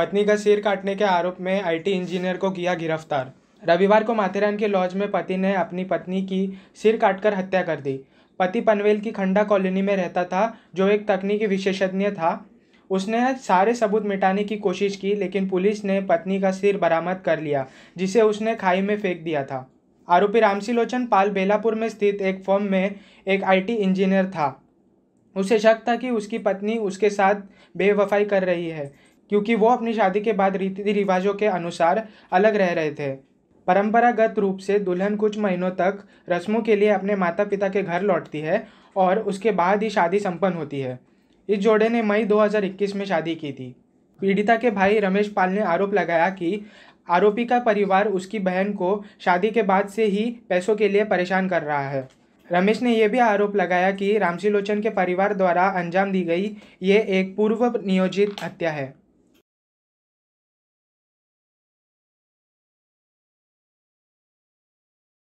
पत्नी का सिर काटने के आरोप में आईटी इंजीनियर को किया गिरफ्तार रविवार को माथेरान के लॉज में पति ने अपनी पत्नी की सिर काटकर हत्या कर दी पति पनवेल की खंडा कॉलोनी में रहता था जो एक तकनीकी विशेषज्ञ था उसने सारे सबूत मिटाने की कोशिश की लेकिन पुलिस ने पत्नी का सिर बरामद कर लिया जिसे उसने खाई में फेंक दिया था आरोपी रामसी लोचन पाल बेलापुर में स्थित एक फर्म में एक आईटी इंजीनियर था उसे शक था कि उसकी पत्नी उसके साथ बेवफाई कर रही है क्योंकि वो अपनी शादी के बाद रीति रिवाजों के अनुसार अलग रह रहे थे परंपरागत रूप से दुल्हन कुछ महीनों तक रस्मों के लिए अपने माता पिता के घर लौटती है और उसके बाद ही शादी संपन्न होती है इस जोड़े ने मई 2021 में शादी की थी पीड़िता के भाई रमेश पाल ने आरोप लगाया कि आरोपी का परिवार उसकी बहन को शादी के बाद से ही पैसों के लिए परेशान कर रहा है रमेश ने यह भी आरोप लगाया कि रामसी लोचन के परिवार द्वारा अंजाम दी गई ये एक पूर्व नियोजित हत्या है